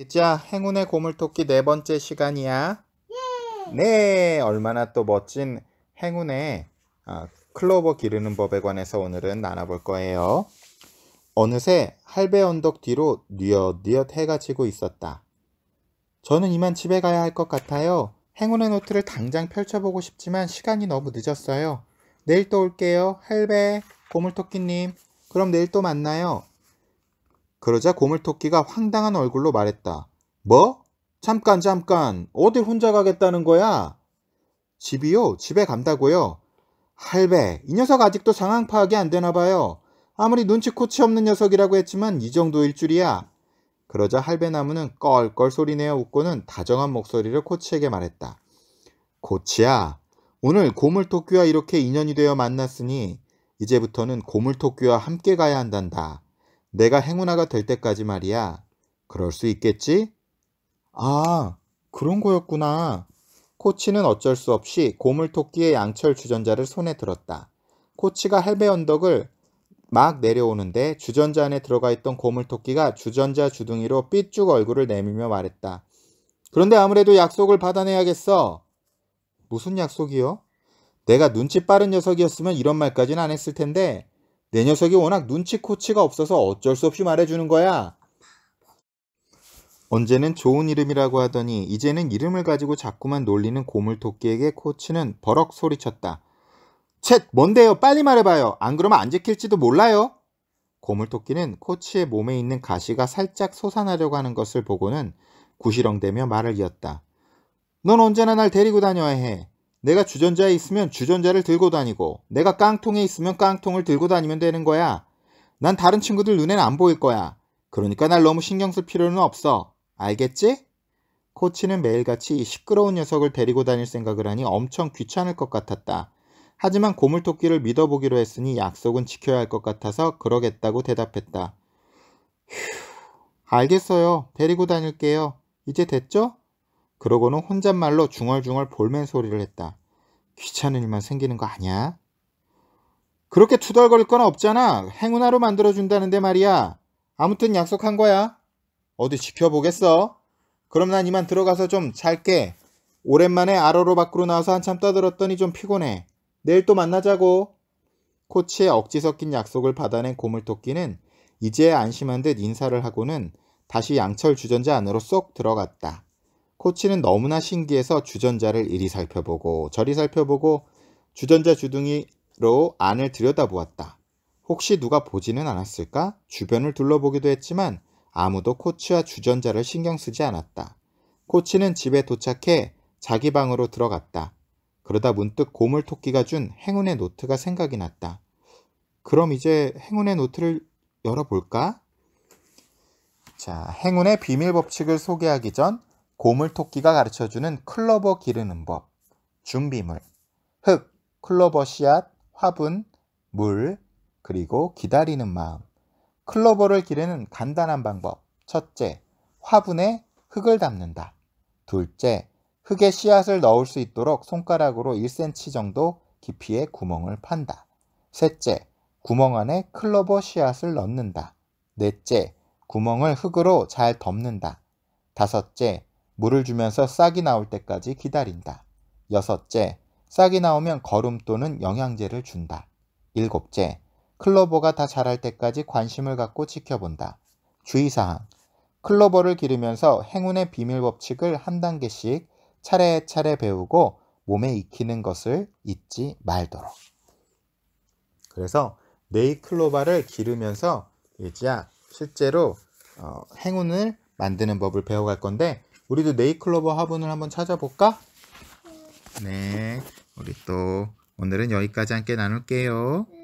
이자 행운의 고물토끼 네 번째 시간이야. 예. 네, 얼마나 또 멋진 행운의 아, 클로버 기르는 법에 관해서 오늘은 나눠볼 거예요. 어느새 할배 언덕 뒤로 뉘엿뉘엿 해가 지고 있었다. 저는 이만 집에 가야 할 것 같아요. 행운의 노트를 당장 펼쳐보고 싶지만 시간이 너무 늦었어요. 내일 또 올게요. 할배, 고물토끼님. 그럼 내일 또 만나요. 그러자 고물토끼가 황당한 얼굴로 말했다. 뭐? 잠깐 잠깐 어디 혼자 가겠다는 거야? 집이요? 집에 간다고요? 할배, 이 녀석 아직도 상황 파악이 안 되나 봐요. 아무리 눈치 코치 없는 녀석이라고 했지만 이 정도일 줄이야. 그러자 할배나무는 껄껄 소리내어 웃고는 다정한 목소리를 코치에게 말했다. 코치야, 오늘 고물토끼와 이렇게 인연이 되어 만났으니 이제부터는 고물토끼와 함께 가야 한단다. 내가 행운아가 될 때까지 말이야. 그럴 수 있겠지? 아, 그런 거였구나. 코치는 어쩔 수 없이 고물토끼의 양철 주전자를 손에 들었다. 코치가 할배 언덕을 막 내려오는데 주전자 안에 들어가 있던 고물토끼가 주전자 주둥이로 삐쭉 얼굴을 내밀며 말했다. 그런데 아무래도 약속을 받아내야겠어. 무슨 약속이요? 내가 눈치 빠른 녀석이었으면 이런 말까지는 안 했을 텐데 내 녀석이 워낙 눈치코치가 없어서 어쩔 수 없이 말해주는 거야. 언제는 좋은 이름이라고 하더니 이제는 이름을 가지고 자꾸만 놀리는 고물토끼에게 코치는 버럭 소리쳤다. 쳇! 뭔데요? 빨리 말해봐요. 안 그러면 안 지킬지도 몰라요. 고물토끼는 코치의 몸에 있는 가시가 살짝 솟아나려고 하는 것을 보고는 구시렁대며 말을 이었다. 넌 언제나 날 데리고 다녀야 해. 내가 주전자에 있으면 주전자를 들고 다니고 내가 깡통에 있으면 깡통을 들고 다니면 되는 거야. 난 다른 친구들 눈엔 안 보일 거야. 그러니까 날 너무 신경 쓸 필요는 없어. 알겠지? 코치는 매일같이 이 시끄러운 녀석을 데리고 다닐 생각을 하니 엄청 귀찮을 것 같았다. 하지만 고물토끼를 믿어보기로 했으니 약속은 지켜야 할 것 같아서 그러겠다고 대답했다. 휴, 알겠어요. 데리고 다닐게요. 이제 됐죠? 그러고는 혼잣말로 중얼중얼 볼멘 소리를 했다. 귀찮은 일만 생기는 거 아니야? 그렇게 투덜거릴 건 없잖아. 행운하루 만들어준다는데 말이야. 아무튼 약속한 거야. 어디 지켜보겠어? 그럼 난 이만 들어가서 좀 잘게. 오랜만에 아로로 밖으로 나와서 한참 떠들었더니 좀 피곤해. 내일 또 만나자고. 코치의 억지 섞인 약속을 받아낸 고물토끼는 이제 안심한 듯 인사를 하고는 다시 양철 주전자 안으로 쏙 들어갔다. 코치는 너무나 신기해서 주전자를 이리 살펴보고 저리 살펴보고 주전자 주둥이로 안을 들여다보았다. 혹시 누가 보지는 않았을까? 주변을 둘러보기도 했지만 아무도 코치와 주전자를 신경 쓰지 않았다. 코치는 집에 도착해 자기 방으로 들어갔다. 그러다 문득 고물토끼가 준 행운의 노트가 생각이 났다. 그럼 이제 행운의 노트를 열어볼까? 자, 행운의 비밀 법칙을 소개하기 전 고물토끼가 가르쳐주는 클로버 기르는 법, 준비물, 흙, 클로버 씨앗, 화분, 물, 그리고 기다리는 마음. 클로버를 기르는 간단한 방법. 첫째, 화분에 흙을 담는다. 둘째, 흙에 씨앗을 넣을 수 있도록 손가락으로 1cm 정도 깊이의 구멍을 판다. 셋째, 구멍 안에 클로버 씨앗을 넣는다. 넷째, 구멍을 흙으로 잘 덮는다. 다섯째, 물을 주면서 싹이 나올 때까지 기다린다. 여섯째, 싹이 나오면 거름 또는 영양제를 준다. 일곱째, 클로버가 다 자랄 때까지 관심을 갖고 지켜본다. 주의사항, 클로버를 기르면서 행운의 비밀 법칙을 한 단계씩 차례차례 배우고 몸에 익히는 것을 잊지 말도록. 그래서 네이클로바를 기르면서 일지야 실제로 어, 행운을 만드는 법을 배워갈 건데 우리도 네이클로버 화분을 한번 찾아볼까? 네, 우리 또 오늘은 여기까지 함께 나눌게요. 네.